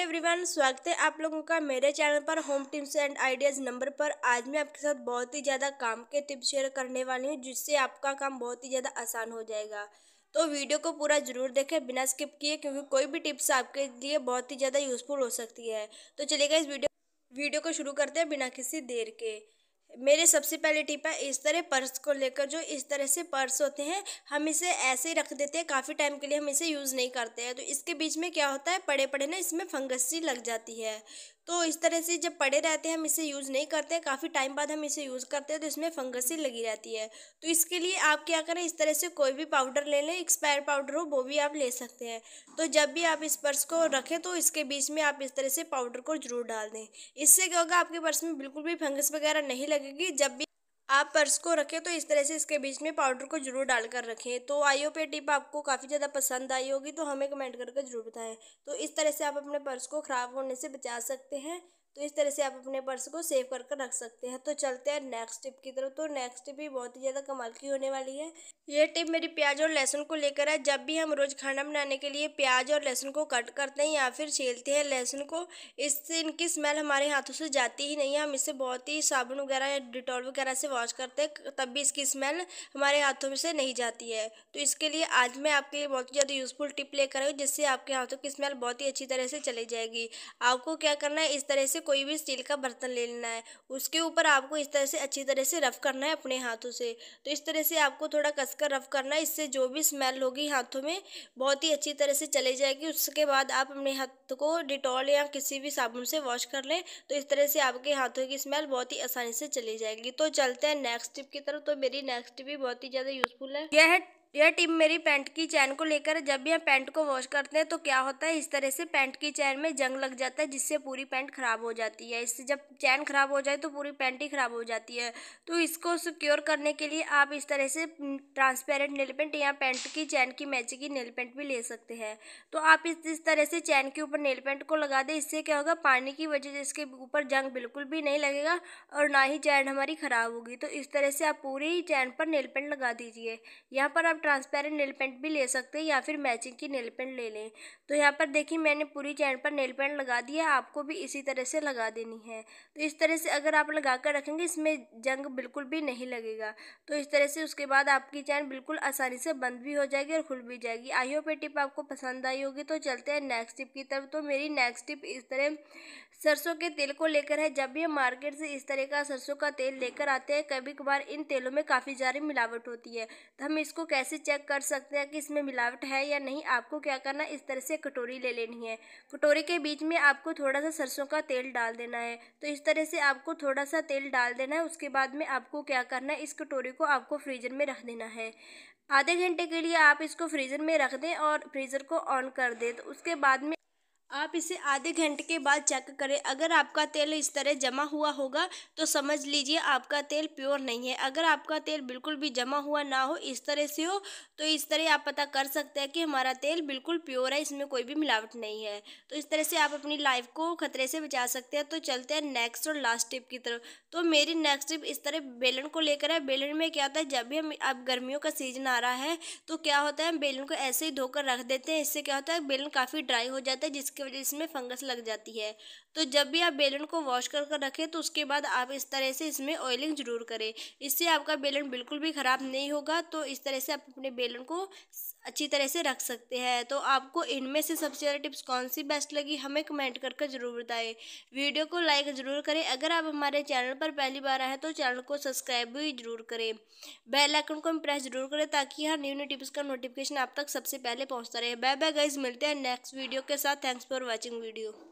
hello everyone स्वागत है आप लोगों का मेरे चैनल पर home tips and ideas number पर आज मैं आपके साथ बहुत ही ज़्यादा काम के टिप्स शेयर करने वाली हूँ जिससे आपका काम बहुत ही ज़्यादा आसान हो जाएगा तो वीडियो को पूरा ज़रूर देखें बिना स्किप किए क्योंकि कोई भी टिप्स आपके लिए बहुत ही ज़्यादा यूज़फुल हो सकती है तो चलेगा इस वीडियो वीडियो को शुरू करते हैं बिना किसी देर के मेरे सबसे पहले टिप है इस तरह पर्स को लेकर जो इस तरह से पर्स होते हैं हम इसे ऐसे ही रख देते हैं काफ़ी टाइम के लिए हम इसे यूज़ नहीं करते हैं तो इसके बीच में क्या होता है पड़े पड़े ना इसमें फंगस सी लग जाती है तो इस तरह से जब पड़े रहते हैं हम इसे यूज़ नहीं करते हैं काफ़ी टाइम बाद हम इसे यूज़ करते हैं तो इसमें फंगस ही लगी रहती है तो इसके लिए आप क्या करें इस तरह से कोई भी पाउडर ले लें एक्सपायर पाउडर हो वो भी आप ले सकते हैं तो जब भी आप इस पर्स को रखें तो इसके बीच में आप इस तरह से पाउडर को जरूर डाल दें इससे क्या होगा आपके पर्स में बिल्कुल भी फंगस वगैरह नहीं लगेगी जब भी आप पर्स को रखें तो इस तरह से इसके बीच में पाउडर को जरूर डालकर रखें तो आई होप ये टिप आपको काफ़ी ज़्यादा पसंद आई होगी तो हमें कमेंट करके जरूर बताएं तो इस तरह से आप अपने पर्स को ख़राब होने से बचा सकते हैं तो इस तरह से आप अपने पर्स को सेव कर कर रख सकते हैं तो चलते हैं नेक्स्ट टिप की तरफ तो नेक्स्ट टिप भी बहुत ही ज़्यादा कमाल की होने वाली है ये टिप मेरी प्याज और लहसुन को लेकर है जब भी हम रोज़ खाना बनाने के लिए प्याज और लहसुन को कट करते हैं या फिर छीलते हैं लहसुन को इससे इनकी स्मेल हमारे हाथों से जाती ही नहीं है हम इसे बहुत ही साबुन वगैरह या डिटॉल वगैरह से वॉश करते हैं तब भी इसकी स्मेल हमारे हाथों में से नहीं जाती है तो इसके लिए आज मैं आपके लिए बहुत ही ज़्यादा यूज़फुल टिप लेकर आई जिससे आपके हाथों की स्मेल बहुत ही अच्छी तरह से चली जाएगी आपको क्या करना है इस तरह से से कोई भी स्टील का बर्तन ले लेना है उसके ऊपर आपको इस तरह से अच्छी तरह से रफ़ करना है अपने हाथों से तो इस तरह से आपको थोड़ा कसकर रफ़ करना है इससे जो भी स्मेल होगी हाथों में बहुत ही अच्छी तरह से चले जाएगी उसके बाद आप अपने हाथ को डिटॉल या किसी भी साबुन से वॉश कर लें तो इस तरह से आपके हाथों की स्मेल बहुत ही आसानी से चली जाएगी तो चलते हैं नेक्स्ट टिप की तरफ तो मेरी नेक्स्ट टिप भी बहुत ही ज़्यादा यूज़फुल है यह है यह टीम मेरी पैंट की चैन को लेकर जब भी हम पैंट को वॉश करते हैं तो क्या होता है इस तरह से पैंट की चैन में जंग लग जाता है जिससे पूरी पैंट ख़राब हो जाती है इससे जब चैन ख़राब हो जाए तो पूरी पैंट ही ख़राब हो जाती है तो इसको सिक्योर करने के लिए आप इस तरह से ट्रांसपेरेंट नेल पेंट या पैंट की चैन की मैचिंग की नेल पेंट भी ले सकते हैं तो आप इस इस तरह से चैन के ऊपर नेल पेंट को लगा दें इससे क्या होगा पानी की वजह से इसके ऊपर जंग बिल्कुल भी नहीं लगेगा और ना ही चैन हमारी ख़राब होगी तो इस तरह से आप पूरी चैन पर नेल पेंट लगा दीजिए यहाँ पर आप ट्रांसपेरेंट नेल पेंट भी ले सकते हैं या फिर मैचिंग की नेल पेंट ले लें तो यहाँ पर देखिए मैंने पूरी चैन पर नेल पेंट लगा दिया आपको भी इसी तरह से लगा देनी है तो इस तरह से अगर आप लगा कर रखेंगे इसमें जंग बिल्कुल भी नहीं लगेगा तो इस तरह से उसके बाद आपकी चैन बिल्कुल आसानी से बंद भी हो जाएगी और खुल भी जाएगी आई होप ये टिप आपको पसंद आई होगी तो चलते हैं नेक्स्ट टिप की तरफ तो मेरी नेक्स्ट टिप इस तरह सरसों के तेल को लेकर है जब भी हम मार्केट से इस तरह का सरसों का तेल लेकर आते हैं कभी कभार इन तेलों में काफ़ी सारी मिलावट होती है तो हम इसको कैसे ऐसे चेक कर सकते हैं कि इसमें मिलावट है या नहीं आपको क्या करना इस तरह से कटोरी ले लेनी है कटोरी के बीच में आपको थोड़ा सा सरसों का तेल डाल देना है तो इस तरह से आपको थोड़ा सा तेल डाल देना है उसके बाद में आपको क्या करना है इस कटोरी को आपको फ्रीजर में रख देना है आधे घंटे के लिए आप इसको फ्रीज़र में रख दें और फ्रीज़र को ऑन कर दें तो उसके बाद में आप इसे आधे घंटे के बाद चेक करें अगर आपका तेल इस तरह जमा हुआ होगा तो समझ लीजिए आपका तेल प्योर नहीं है अगर आपका तेल बिल्कुल भी जमा हुआ ना हो इस तरह से हो तो इस तरह आप पता कर सकते हैं कि हमारा तेल बिल्कुल प्योर है इसमें कोई भी मिलावट नहीं है तो इस तरह से आप अपनी लाइफ को खतरे से बचा सकते हैं तो चलते हैं नेक्स्ट और लास्ट टिप की तरफ तो मेरी नेक्स्ट टिप इस तरह बेलन को लेकर है बेलन में क्या होता है जब भी हम अब गर्मियों का सीजन आ रहा है तो क्या होता है हम बेलन को ऐसे ही धोकर रख देते हैं इससे क्या होता है बेलन काफ़ी ड्राई हो जाता है जिसके जिसकी वजह से इसमें फंगस लग जाती है तो जब भी आप बेलन को वॉश कर कर रखें तो उसके बाद आप इस तरह से इसमें ऑयलिंग ज़रूर करें इससे आपका बेलन बिल्कुल भी ख़राब नहीं होगा तो इस तरह से आप अपने बेलन को अच्छी तरह से रख सकते हैं तो आपको इनमें से सबसे ज़्यादा टिप्स कौन सी बेस्ट लगी हमें कमेंट करके ज़रूर बताएं वीडियो को लाइक ज़रूर करें अगर आप हमारे चैनल पर पहली बार आए तो चैनल को सब्सक्राइब भी ज़रूर करें बेल आइकन को प्रेस ज़रूर करें ताकि हर न्यू न्यू टिप्स का नोटिफिकेशन आप तक सबसे पहले पहुँचता रहे बाय बाय गाइज मिलते हैं नेक्स्ट वीडियो के साथ थैंक्स फॉर वॉचिंग वीडियो